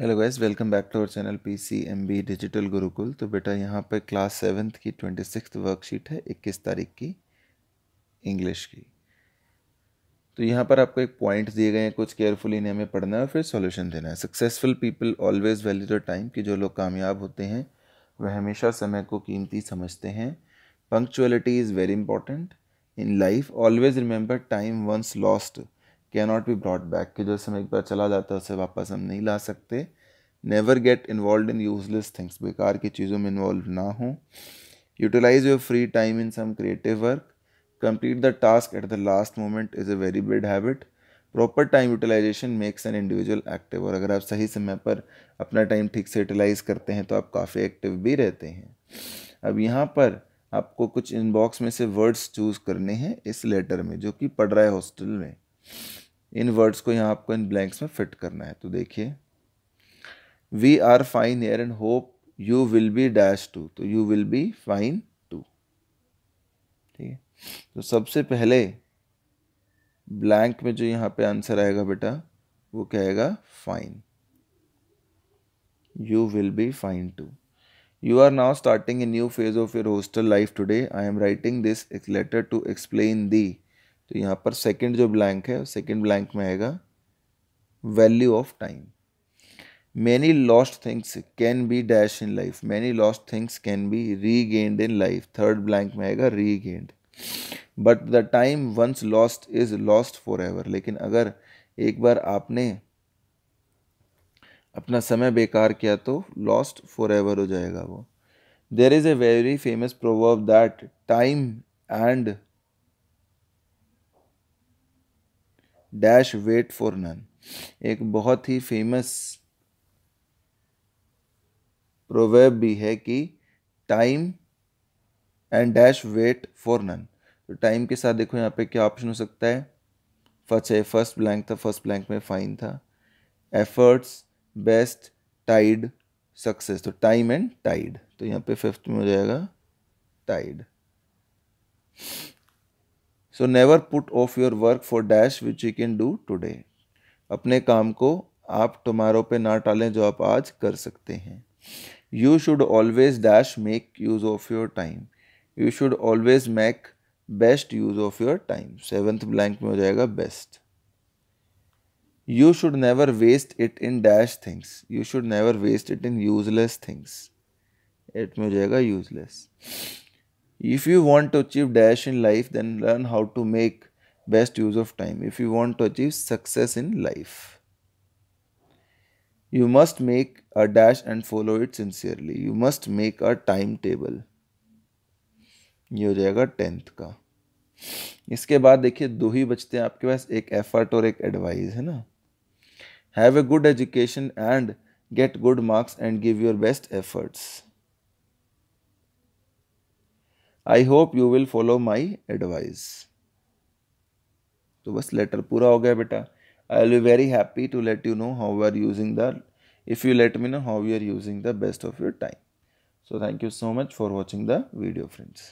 Hello guys welcome back to our channel PCMB digital Gurukul तो बेटा यहाँ पर क्लास सेवन्थ की ट्वेंटी सिक्स वर्कशीट है इक्कीस तारीख की इंग्लिश की तो यहाँ पर आपको एक पॉइंट दिए गए हैं कुछ केयरफुली इन्हें हमें पढ़ना है और फिर सॉल्यूशन देना है successful people always value the time कि जो लोग कामयाब होते हैं वह हमेशा समय को कीमती समझते हैं punctuality is very important in life always remember time once lost can not be brought back कि जो समय एक बार चला जाता है उसे वापस हम नहीं ला सकते never get involve in useless things बेकार की चीज़ों में इन्वॉल्व ना हो utilize your free time in some creative work complete the task at the last moment is a very bad habit proper time utilization makes an individual active और अगर आप सही समय पर अपना टाइम ठीक से यूटिलाइज करते हैं तो आप काफ़ी एक्टिव भी रहते हैं अब यहाँ पर आपको कुछ इनबॉक्स में से वर्ड्स चूज़ करने हैं इस लेटर में जो कि पढ़ रहा है हॉस्टल में इन वर्ड्स को यहाँ आपको इन ब्लैंक्स में फिट करना है तो देखिए we are fine here and hope you will be dash too तो you will be fine too ठीक है तो सबसे पहले ब्लैंक में जो यहाँ पे आंसर आएगा बेटा वो कहेगा fine you will be fine too you are now starting a new phase of your hostel life today I am writing this letter to explain the तो यहाँ पर सेकंड जो ब्लैंक है सेकंड ब्लैंक में आएगा value of time many lost things can be dash in life many lost things can be regained in life third blank में आएगा regained but the time once lost is lost forever लेकिन अगर एक बार आपने अपना समय बेकार किया तो लॉस्ट फॉर एवर हो जाएगा वो there is a very famous proverb that time and dash wait for none एक बहुत ही फेमस प्रोवेब भी है कि time and dash wait for none तो टाइम के साथ देखो यहाँ पे क्या ऑप्शन हो सकता है फर्स्ट है फर्स्ट ब्लैंक था फर्स्ट ब्लैंक में फाइन था एफर्ट्स बेस्ट टाइड सक्सेस तो टाइम एंड टाइड तो यहाँ पे फिफ्थ में हो जाएगा tide so never put off your work for dash which you can do today अपने काम को आप टुमारो पे ना टालें जो आप आज कर सकते हैं you should always dash make use of your time you should always make best use of your time seventh blank में हो जाएगा best you should never waste it in dash things you should never waste it in useless things eight में हो जाएगा useless if you want to achieve dash in life then learn how to make best use of time if you want to achieve success in life you must make a dash and follow it sincerely you must make a timetable ये हो जाएगा tenth का इसके बाद देखिए दो ही बचते हैं आपके पास एक एफर्ट और एक एडवाइस है ना have a good education and get good marks and give your best efforts I hope you will follow my advice तो बस लेटर पूरा हो गया बेटा I will very very happy to let you know how are using the if you let me know how we are using the best of your time. So thank you so much for watching the video friends.